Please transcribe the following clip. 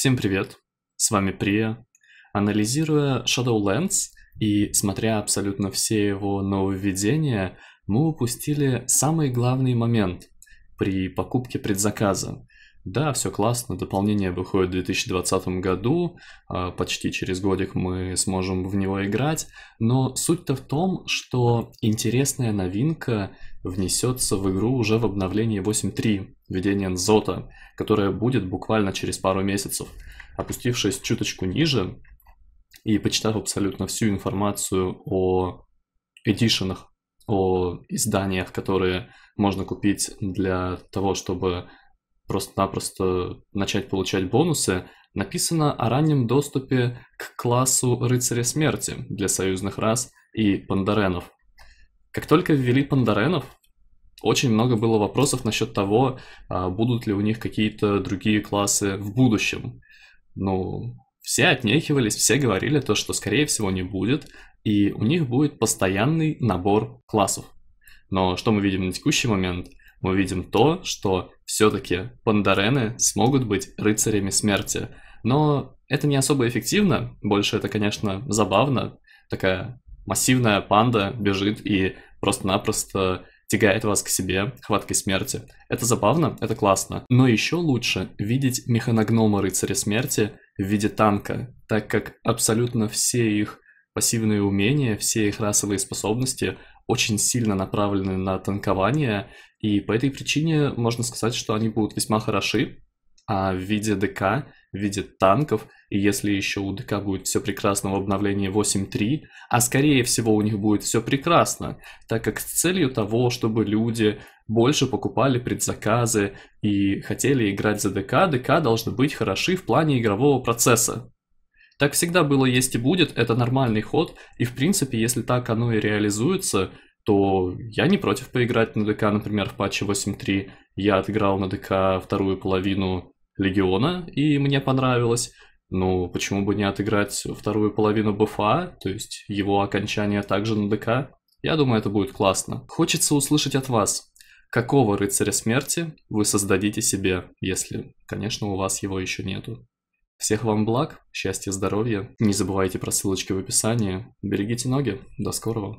Всем привет, с вами Прия. Анализируя Shadowlands и смотря абсолютно все его нововведения, мы упустили самый главный момент при покупке предзаказа. Да, все классно, дополнение выходит в 2020 году, а, почти через годик мы сможем в него играть, но суть-то в том, что интересная новинка внесется в игру уже в обновлении 8.3, введение Нзота, которое будет буквально через пару месяцев. Опустившись чуточку ниже и почитав абсолютно всю информацию о эдишенах, о изданиях, которые можно купить для того, чтобы просто-напросто начать получать бонусы, написано о раннем доступе к классу рыцаря смерти для союзных рас и пандаренов. Как только ввели пандаренов, очень много было вопросов насчет того, а, будут ли у них какие-то другие классы в будущем. Ну, все отнекивались, все говорили то, что скорее всего не будет, и у них будет постоянный набор классов. Но что мы видим на текущий момент? Мы видим то, что все-таки пандарены смогут быть рыцарями смерти, но это не особо эффективно, больше это, конечно, забавно. Такая массивная панда бежит и просто-напросто тягает вас к себе хваткой смерти. Это забавно, это классно. Но еще лучше видеть механогнома рыцаря смерти в виде танка, так как абсолютно все их пассивные умения, все их расовые способности очень сильно направлены на танкование, и по этой причине можно сказать, что они будут весьма хороши а в виде ДК, в виде танков, и если еще у ДК будет все прекрасно в обновлении 8.3, а скорее всего у них будет все прекрасно, так как с целью того, чтобы люди больше покупали предзаказы и хотели играть за ДК, ДК должны быть хороши в плане игрового процесса. Так всегда было, есть и будет, это нормальный ход, и в принципе, если так оно и реализуется, то я не против поиграть на ДК, например, в патче 8.3. Я отыграл на ДК вторую половину Легиона, и мне понравилось. Ну, почему бы не отыграть вторую половину БФА, то есть его окончание также на ДК? Я думаю, это будет классно. Хочется услышать от вас, какого рыцаря смерти вы создадите себе, если, конечно, у вас его еще нету. Всех вам благ, счастья, здоровья. Не забывайте про ссылочки в описании. Берегите ноги. До скорого.